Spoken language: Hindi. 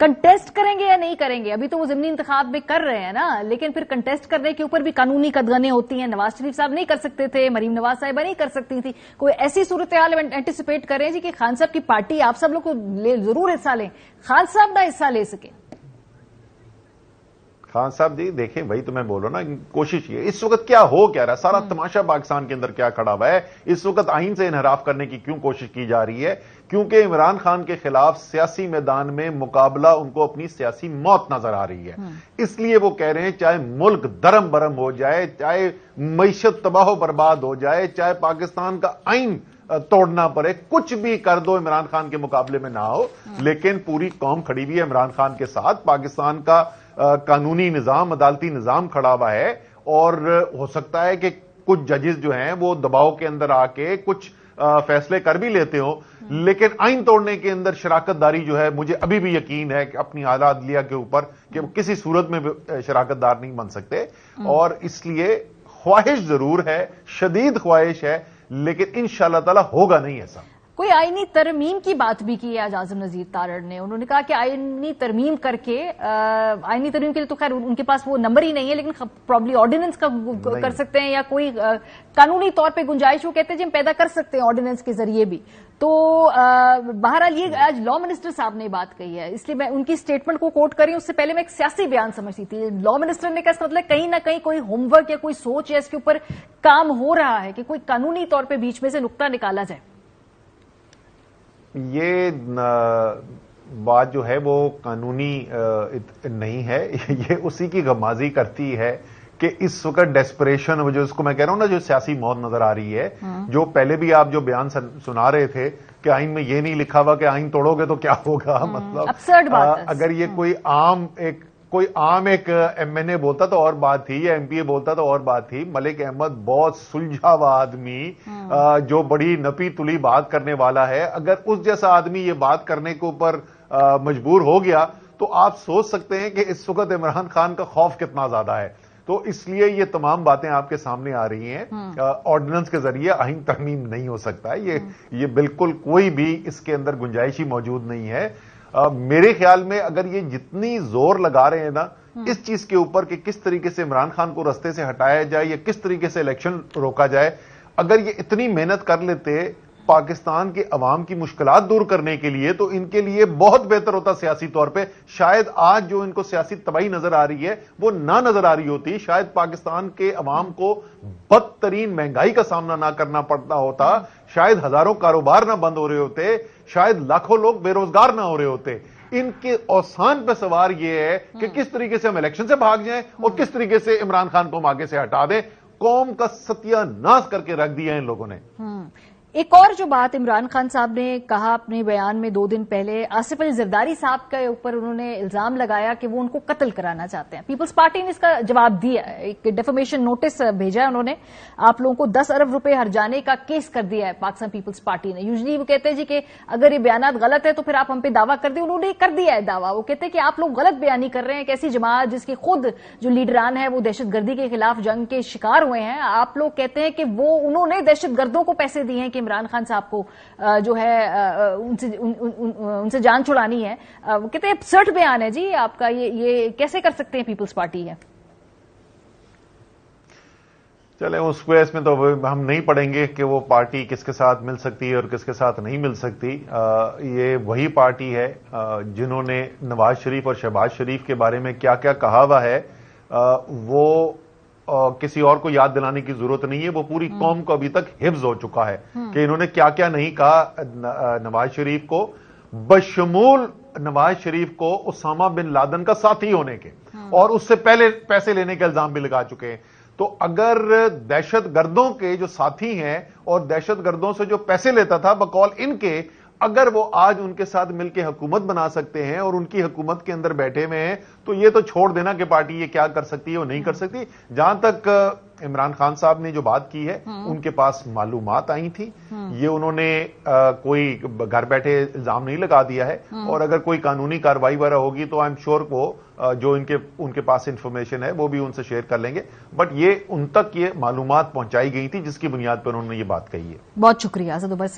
कंटेस्ट करेंगे या नहीं करेंगे अभी तो वो जमनी इंतखाब में कर रहे हैं ना लेकिन फिर कंटेस्ट करने के ऊपर भी कानूनी कदगने होती हैं नवाज शरीफ साहब नहीं कर सकते थे मरीम नवाज साहिबा नहीं कर सकती थी कोई ऐसी सूरत हाल एंटिसिपेट करें जी कि खान साहब की पार्टी आप सब लोग को ले जरूर हिस्सा लें खान साहब ना हिस्सा ले सके खान साहब जी देखें वही तो मैं बोलो ना कोशिश ये इस वक्त क्या हो क्या रहा सारा हम्म। तमाशा पाकिस्तान के अंदर क्या खड़ा हुआ है इस वक्त आइन से इनहराफ करने की क्यों कोशिश की जा रही है क्योंकि इमरान खान के खिलाफ सियासी मैदान में मुकाबला उनको अपनी सियासी मौत नजर आ रही है हम्म। इसलिए वो कह रहे हैं चाहे मुल्क दरम बरम हो जाए चाहे मीशत तबाह बर्बाद हो जाए चाहे पाकिस्तान का आइन तोड़ना पड़े कुछ भी कर दो इमरान खान के मुकाबले में ना हो हाँ। लेकिन पूरी कौम खड़ी हुई है इमरान खान के साथ पाकिस्तान का कानूनी निजाम अदालती निजाम खड़ा हुआ है और हो सकता है कि कुछ जजेस जो हैं वो दबाव के अंदर आके कुछ फैसले कर भी लेते हो हाँ। लेकिन आइन तोड़ने के अंदर शराकत दारी जो है मुझे अभी भी यकीन है कि अपनी आला अदलिया के ऊपर कि वो किसी सूरत में शराकत दार नहीं बन सकते हाँ। और इसलिए ख्वाहिश जरूर है शदीद ख्वाहिश है लेकिन इन शाह होगा नहीं ऐसा कोई आईनी तरमीम की बात भी की है आज आजम नजीर तारड़ ने उन्होंने कहा कि आइनी तरमीम करके आइनी तरमीम के लिए तो खैर उनके पास वो नंबर ही नहीं है लेकिन प्रॉब्ली ऑर्डिनेंस का कर सकते हैं या कोई कानूनी तौर पे गुंजाइश वो कहते हैं जी पैदा कर सकते हैं ऑर्डिनेंस के जरिए भी तो बहरहाल ये आज लॉ मिनिस्टर साहब ने बात कही है इसलिए मैं उनकी स्टेटमेंट को कोट करी उससे पहले मैं एक सियासी बयान समझती थी लॉ मिनिस्टर ने कहा इसका मतलब कहीं ना कहीं कोई होमवर्क या कोई सोच या इसके ऊपर काम हो रहा है कि कोई कानूनी तौर पर बीच में से नुकता निकाला जाए ये बात जो है वो कानूनी नहीं है ये उसी की गमाजी करती है कि इस वक्त डेस्परेशन जो इसको मैं कह रहा हूं ना जो सियासी मौत नजर आ रही है हाँ। जो पहले भी आप जो बयान सुना रहे थे कि आइन में ये नहीं लिखा हुआ कि आइन तोड़ोगे तो क्या होगा हाँ, मतलब आ, अगर ये हाँ। कोई आम एक कोई आम एक एमएनए बोलता तो और बात थी या एमपीए बोलता तो और बात थी मलिक अहमद बहुत सुलझा हुआ आदमी हम्म। जो बड़ी नपी तुली बात करने वाला है अगर उस जैसा आदमी ये बात करने के ऊपर मजबूर हो गया तो आप सोच सकते हैं कि इस वक्त इमरान खान का खौफ कितना ज्यादा है तो इसलिए ये तमाम बातें आपके सामने आ रही हैं ऑर्डिनेंस हम्म। के जरिए आइन तरमीम नहीं हो सकता है ये हम्म। ये बिल्कुल कोई भी इसके अंदर गुंजाइश ही मौजूद नहीं है आ, मेरे ख्याल में अगर ये जितनी जोर लगा रहे हैं ना हम्म। इस चीज के ऊपर कि किस तरीके से इमरान खान को रस्ते से हटाया जाए या किस तरीके से इलेक्शन रोका जाए अगर ये इतनी मेहनत कर लेते पाकिस्तान के अवाम की मुश्किल दूर करने के लिए तो इनके लिए बहुत बेहतर होता सियासी तौर पर शायद आज जो इनको सियासी तबाही नजर आ रही है वो ना नजर आ रही होती शायद पाकिस्तान के अवाम को बदतरीन महंगाई का सामना ना करना पड़ता होता शायद हजारों कारोबार ना बंद हो रहे होते शायद लाखों लोग बेरोजगार ना हो रहे होते इनके औसान पर सवार यह है कि हम्म। किस तरीके से हम इलेक्शन से भाग जाएं और किस हम्म। तरीके से इमरान खान को हम आगे से हटा दें कौम का सत्यानाश करके रख दिया इन लोगों ने हम्म। एक और जो बात इमरान खान साहब ने कहा अपने बयान में दो दिन पहले आसिफ अली जरदारी साहब के ऊपर उन्होंने इल्जाम लगाया कि वो उनको कत्ल कराना चाहते हैं पीपल्स पार्टी ने इसका जवाब दिया एक डेफोमेशन नोटिस भेजा है उन्होंने आप लोगों को दस अरब रुपए हर जाने का केस कर दिया है पाकिस्तान पीपल्स पार्टी ने यूजली वो कहते हैं जी कि अगर ये बयान गलत है तो फिर आप हम पे दावा कर दें उन्होंने कर दिया है दावा वो कहते हैं कि आप लोग गलत बयानी कर रहे हैं एक ऐसी जमात जिसकी खुद जो लीडरान है वो दहशतगर्दी के खिलाफ जंग के शिकार हुए हैं आप लोग कहते हैं कि वो उन्होंने दहशतगर्दों को पैसे दिए हैं कि इमरान खान साहब को जो है उनसे उन, उन, उन, उनसे जान छुड़ानी है कितने अपसर्ट बयान है जी आपका ये ये कैसे कर सकते हैं पीपल्स पार्टी है चले उस केस में तो हम नहीं पढ़ेंगे कि वो पार्टी किसके साथ मिल सकती है और किसके साथ नहीं मिल सकती आ, ये वही पार्टी है जिन्होंने नवाज शरीफ और शहबाज शरीफ के बारे में क्या क्या कहा हुआ है आ, वो किसी और को याद दिलाने की जरूरत नहीं है वो पूरी हम्म। कौम को अभी तक हिफ्ज हो चुका है हम्म। कि इन्होंने क्या क्या नहीं कहा नवाज शरीफ को बशमूल नवाज शरीफ को उसामा बिन लादन का साथी होने के हम्म। और उससे पहले पैसे लेने के इल्जाम भी लगा चुके हैं तो अगर दहशतगर्दों के जो साथी हैं और दहशतगर्दों से जो पैसे लेता था बकौल इनके अगर वो आज उनके साथ मिलकर हुकूमत बना सकते हैं और उनकी हुकूमत के अंदर बैठे हुए हैं तो ये तो छोड़ देना कि पार्टी ये क्या कर सकती है वो नहीं कर हम्म। सकती जहां तक इमरान खान साहब ने जो बात की है हम्म। उनके पास मालूम आई थी हम्म। ये उन्होंने आ, कोई घर बैठे इल्जाम नहीं लगा दिया है और अगर कोई कानूनी कार्रवाई वगैरह होगी तो आई एम श्योर वो जो इनके उनके पास इंफॉर्मेशन है वो भी उनसे शेयर कर लेंगे बट ये उन तक ये मालूम पहुंचाई गई थी जिसकी बुनियाद पर उन्होंने ये बात कही है बहुत शुक्रिया